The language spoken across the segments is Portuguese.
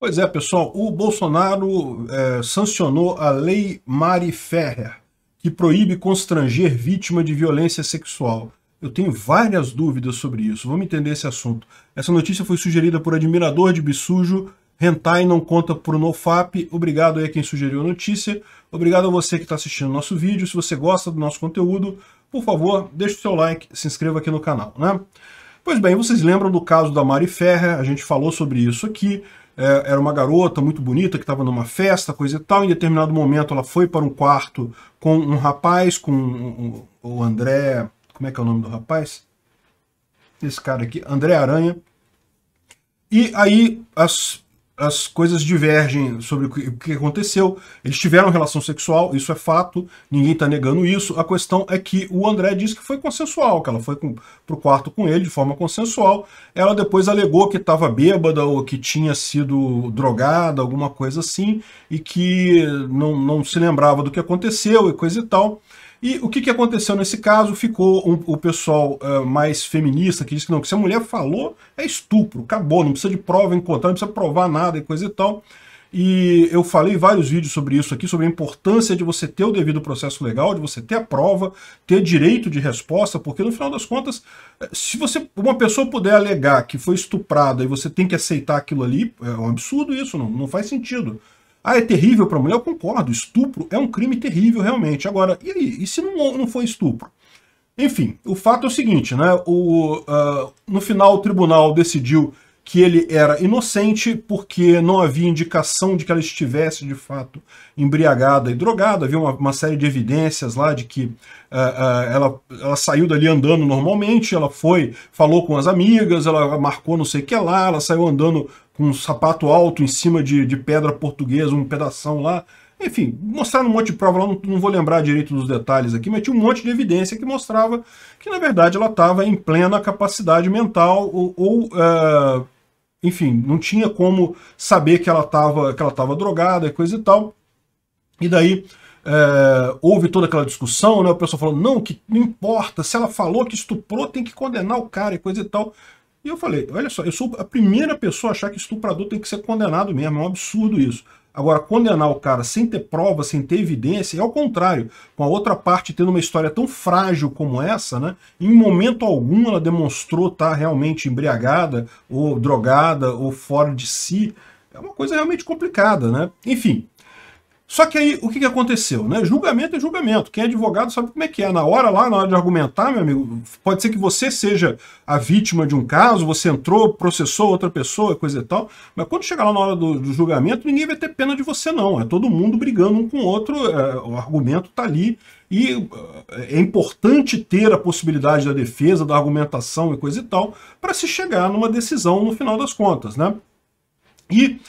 Pois é, pessoal, o Bolsonaro é, sancionou a Lei Mari Ferrer, que proíbe constranger vítima de violência sexual. Eu tenho várias dúvidas sobre isso, vamos entender esse assunto. Essa notícia foi sugerida por admirador de Bissujo, Rentain não conta por NoFap. Obrigado aí a quem sugeriu a notícia. Obrigado a você que está assistindo o nosso vídeo. Se você gosta do nosso conteúdo, por favor, deixe o seu like, se inscreva aqui no canal, né? Pois bem, vocês lembram do caso da Mari Ferrer, a gente falou sobre isso aqui. É, era uma garota muito bonita que estava numa festa, coisa e tal. Em determinado momento ela foi para um quarto com um rapaz, com um, um, o André. Como é que é o nome do rapaz? Esse cara aqui, André Aranha. E aí as as coisas divergem sobre o que aconteceu. Eles tiveram relação sexual, isso é fato, ninguém está negando isso. A questão é que o André disse que foi consensual, que ela foi para o quarto com ele de forma consensual. Ela depois alegou que estava bêbada ou que tinha sido drogada, alguma coisa assim, e que não, não se lembrava do que aconteceu e coisa e tal. E o que, que aconteceu nesse caso? Ficou um, o pessoal uh, mais feminista que disse que não, que se a mulher falou, é estupro, acabou, não precisa de prova encontrar, não precisa provar nada e coisa e tal. E eu falei vários vídeos sobre isso aqui, sobre a importância de você ter o devido processo legal, de você ter a prova, ter direito de resposta, porque no final das contas, eh, se você uma pessoa puder alegar que foi estuprada e você tem que aceitar aquilo ali, é um absurdo isso, não, não faz sentido. Ah, é terrível para mulher? Eu concordo, estupro é um crime terrível realmente. Agora, e aí? E se não, não foi estupro? Enfim, o fato é o seguinte, né? O, uh, no final o tribunal decidiu que ele era inocente porque não havia indicação de que ela estivesse de fato embriagada e drogada, havia uma, uma série de evidências lá de que uh, uh, ela, ela saiu dali andando normalmente, ela foi, falou com as amigas, ela marcou não sei o que lá, ela saiu andando com um sapato alto em cima de, de pedra portuguesa, um pedação lá, enfim, mostraram um monte de prova lá, não, não, vou lembrar direito dos detalhes aqui, mas tinha um monte de evidência que mostrava que, na verdade, ela estava em plena capacidade mental ou, ou uh, enfim, não tinha como saber que ela estava que ela tava drogada e coisa e tal. E daí é, houve toda aquela discussão, né? O pessoal falou, não, que não importa, se ela falou que estuprou, tem que condenar o cara e coisa e tal. E eu falei, olha só, eu sou a primeira pessoa a achar que estuprador tem que ser condenado mesmo, é um absurdo isso. Agora, condenar o cara sem ter prova, sem ter evidência, é ao contrário. Com a outra parte tendo uma história tão frágil como essa, né? Em momento algum ela demonstrou estar realmente embriagada, ou drogada, ou fora de si. É uma coisa realmente complicada, né? Enfim, só que aí, o que, que aconteceu? Né? Julgamento é julgamento. Quem é advogado sabe como é que é. Na hora lá, na hora de argumentar, meu amigo, pode ser que você seja a vítima de um caso, você entrou, processou outra pessoa, coisa e tal, mas quando chegar lá na hora do, do julgamento, ninguém vai ter pena de você, não. É todo mundo brigando um com o outro, é, o argumento está ali, e é, é importante ter a possibilidade da defesa, da argumentação e coisa e tal, para se chegar numa decisão no final das contas. Né? E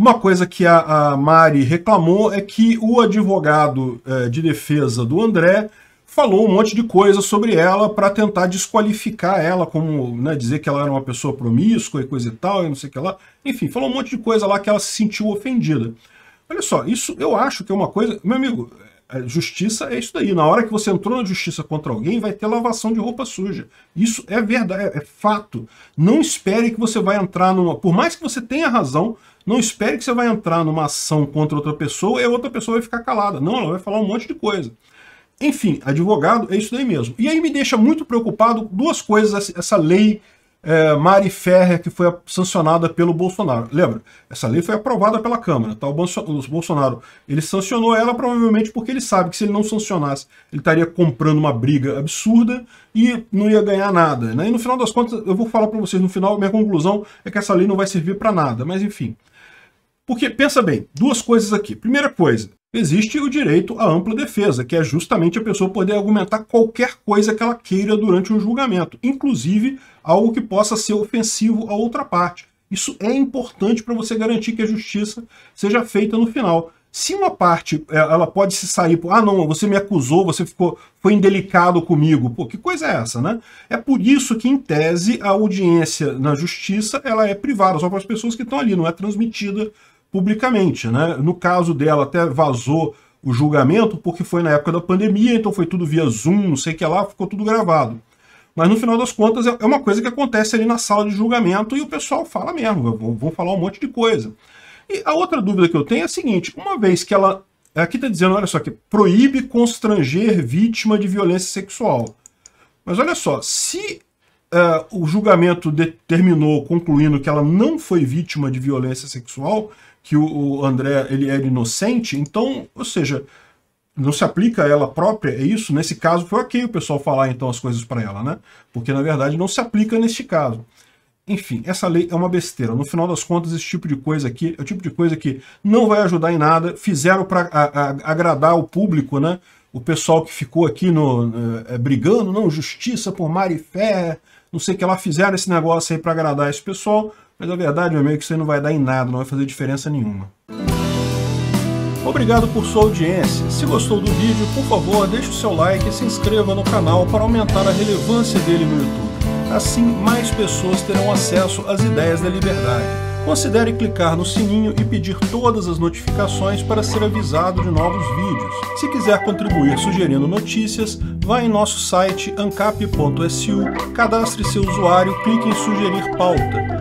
uma coisa que a, a Mari reclamou é que o advogado é, de defesa do André falou um monte de coisa sobre ela para tentar desqualificar ela, como né, dizer que ela era uma pessoa promíscua e coisa e tal, e não sei o que lá. Enfim, falou um monte de coisa lá que ela se sentiu ofendida. Olha só, isso eu acho que é uma coisa... Meu amigo, é, justiça é isso daí. Na hora que você entrou na justiça contra alguém, vai ter lavação de roupa suja. Isso é verdade, é, é fato. Não espere que você vai entrar numa. Por mais que você tenha razão, não espere que você vai entrar numa ação contra outra pessoa e a outra pessoa vai ficar calada. Não, ela vai falar um monte de coisa. Enfim, advogado é isso daí mesmo. E aí me deixa muito preocupado duas coisas, essa lei é, Mari Ferrer, que foi sancionada pelo Bolsonaro. Lembra, essa lei foi aprovada pela Câmara. Tá? O Bolsonaro ele sancionou ela provavelmente porque ele sabe que se ele não sancionasse, ele estaria comprando uma briga absurda e não ia ganhar nada. Né? E no final das contas, eu vou falar para vocês, no final, minha conclusão é que essa lei não vai servir para nada. Mas enfim. Porque, pensa bem, duas coisas aqui. Primeira coisa, Existe o direito à ampla defesa, que é justamente a pessoa poder argumentar qualquer coisa que ela queira durante um julgamento, inclusive algo que possa ser ofensivo à outra parte. Isso é importante para você garantir que a justiça seja feita no final. Se uma parte é, ela pode se sair por, ah, não, você me acusou, você ficou, foi indelicado comigo. Pô, que coisa é essa, né? É por isso que, em tese, a audiência na justiça ela é privada, só para as pessoas que estão ali, não é transmitida publicamente. Né? No caso dela, até vazou o julgamento, porque foi na época da pandemia, então foi tudo via Zoom, não sei o que lá, ficou tudo gravado. Mas no final das contas, é, é uma coisa que acontece ali na sala de julgamento e o pessoal fala mesmo, vão falar um monte de coisa. E a outra dúvida que eu tenho é a seguinte: uma vez que ela. Aqui está dizendo, olha só, que proíbe constranger vítima de violência sexual. Mas olha só, se uh, o julgamento determinou, concluindo que ela não foi vítima de violência sexual, que o, André ele era inocente, então, ou seja, não se aplica a ela própria, é isso? Nesse caso foi ok o pessoal falar então as coisas para ela, né? Porque na verdade não se aplica neste caso. Enfim, essa lei é uma besteira. No final das contas, esse tipo de coisa aqui é o tipo de coisa que não vai ajudar em nada. Fizeram para agradar o público, né? O pessoal que ficou aqui no, eh, eh, brigando, não, justiça por mar e Fé, não sei o que lá, fizeram esse negócio aí para agradar esse pessoal. Mas a verdade, meu amigo, que isso aí não vai dar em nada, não vai fazer diferença nenhuma. Obrigado por sua audiência. Se gostou do vídeo, por favor, deixe o seu like e se inscreva no canal para aumentar a relevância dele no YouTube. Assim, mais pessoas terão acesso às ideias da liberdade. Considere clicar no sininho e pedir todas as notificações para ser avisado de novos vídeos. Se quiser contribuir sugerindo notícias, vá em nosso site ancap.su, cadastre seu usuário, clique em sugerir pauta